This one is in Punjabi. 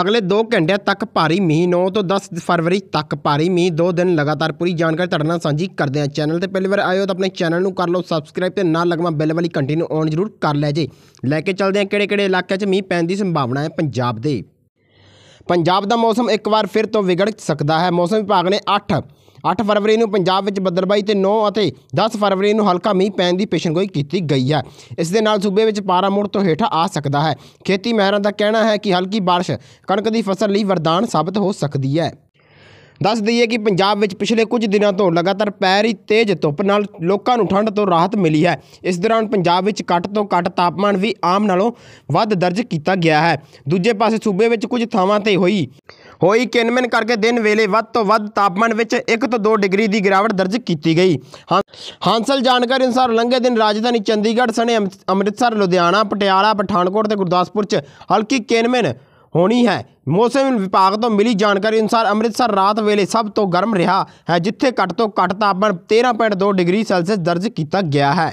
ਅਗਲੇ 2 ਘੰਟਿਆਂ ਤੱਕ ਭਾਰੀ ਮੀਂਹ 9 ਤੋਂ 10 ਫਰਵਰੀ ਤੱਕ ਭਾਰੀ ਮੀਂਹ 2 ਦਿਨ ਲਗਾਤਾਰ ਪੂਰੀ ਜਾਣਕਾਰੀ ਤੁਹਾਡੇ ਨਾਲ ਸਾਂਝੀ ਕਰਦੇ ਹਾਂ ਚੈਨਲ ਤੇ ਪਹਿਲੀ ਵਾਰ ਆਏ ਹੋ ਤਾਂ ਆਪਣੇ ਚੈਨਲ ਨੂੰ ਕਰ ਲਓ ਸਬਸਕ੍ਰਾਈਬ ਤੇ ਨਾਲ ਲਗਵਾ ਬੈਲ ਵਾਲੀ ਘੰਟੀ ਨੂੰ ਔਨ ਜ਼ਰੂਰ ਕਰ ਲੈ ਜੇ ਲੈ ਕੇ ਚੱਲਦੇ ਹਾਂ ਕਿਹੜੇ-ਕਿਹੜੇ ਇਲਾਕਿਆਂ 'ਚ ਮੀਂਹ ਪੈਣ ਦੀ ਸੰਭਾਵਨਾ ਹੈ ਪੰਜਾਬ ਦੇ ਪੰਜਾਬ ਦਾ ਮੌਸਮ ਇੱਕ ਵਾਰ ਫਿਰ ਤੋਂ ਵਿਗੜ ਸਕਦਾ ਹੈ ਮੌਸਮ ਵਿਭਾਗ ਨੇ 8 8 ਫਰਵਰੀ ਨੂੰ ਪੰਜਾਬ ਵਿੱਚ ਬੱਦਲਬਾਈ ਤੇ 9 ਅਤੇ 10 ਫਰਵਰੀ ਨੂੰ ਹਲਕਾ ਮੀਂਹ ਪੈਣ ਦੀ ਪੇਸ਼ੰਗੋਈ ਕੀਤੀ ਗਈ ਹੈ ਇਸ ਦੇ ਨਾਲ ਸੂਬੇ ਵਿੱਚ ਪਾਰਾ ਮੁੜ ਤੋਂ ਹੇਠਾਂ ਆ ਸਕਦਾ ਹੈ ਖੇਤੀ ਮਹਿਰਾਂ ਦਾ ਕਹਿਣਾ ਹੈ ਕਿ ਹਲਕੀ بارش ਕਣਕ ਦੀ ਫਸਲ ਲਈ ਵਰਦਾਨ ਸਾਬਤ ਹੋ ਸਕਦੀ ਹੈ ਦੱਸ ਦਈਏ ਕਿ ਪੰਜਾਬ ਵਿੱਚ ਪਿਛਲੇ ਕੁਝ ਦਿਨਾਂ ਤੋਂ ਲਗਾਤਾਰ ਪੈ ਰਹੀ ਤੇਜ਼ ਧੁੱਪ ਨਾਲ ਲੋਕਾਂ ਨੂੰ ਠੰਡ ਤੋਂ ਰਾਹਤ ਮਿਲੀ ਹੈ ਇਸ ਦੌਰਾਨ ਪੰਜਾਬ ਵਿੱਚ ਘੱਟ ਤੋਂ ਘੱਟ ਤਾਪਮਾਨ ਵੀ ਆਮ ਨਾਲੋਂ ਵੱਧ ਦਰਜ ਕੀਤਾ ਗਿਆ ਹੈ ਦੂਜੇ ਪਾਸੇ ਸੂਬੇ ਵਿੱਚ ਕੁਝ ਥਾਵਾਂ ਤੇ ਹੋਈ ਹੋਈ ਕਿਨਮਿਨ ਕਰਕੇ ਦਿਨ ਵੇਲੇ ਵੱਧ ਤੋਂ ਵੱਧ ਤਾਪਮਾਨ ਵਿੱਚ 1 ਤੋਂ 2 ਡਿਗਰੀ ਦੀ ਗਿਰਾਵਟ ਦਰਜ ਕੀਤੀ ਗਈ ਹਾਂਸਲ ਜਾਣਕਾਰੀ ਅਨੁਸਾਰ ਲੰਘੇ ਦਿਨ ਰਾਜਧਾਨੀ ਚੰਡੀਗੜ੍ਹ ਸਣੇ ਅੰਮ੍ਰਿਤਸਰ ਲੁਧਿਆਣਾ ਪਟਿਆਲਾ ਪਠਾਨਕੋਟ ਤੇ ਗੁਰਦਾਸਪੁਰ 'ਚ ਹਲਕੀ ਕਿਨਮਿਨ ਹੋਣੀ ਹੈ ਮੌਸਮ ਵਿਭਾਗ ਤੋਂ ਮਿਲੀ ਜਾਣਕਾਰੀ ਅਨੁਸਾਰ ਅੰਮ੍ਰਿਤਸਰ ਰਾਤ ਵੇਲੇ ਸਭ ਤੋਂ ਗਰਮ ਰਿਹਾ ਹੈ ਜਿੱਥੇ ਘੱਟ ਤੋਂ ਘੱਟ ਤਾਪਮਾਨ 13.2 ਡਿਗਰੀ ਸੈਲਸੀਅਸ ਦਰਜ ਕੀਤਾ ਗਿਆ ਹੈ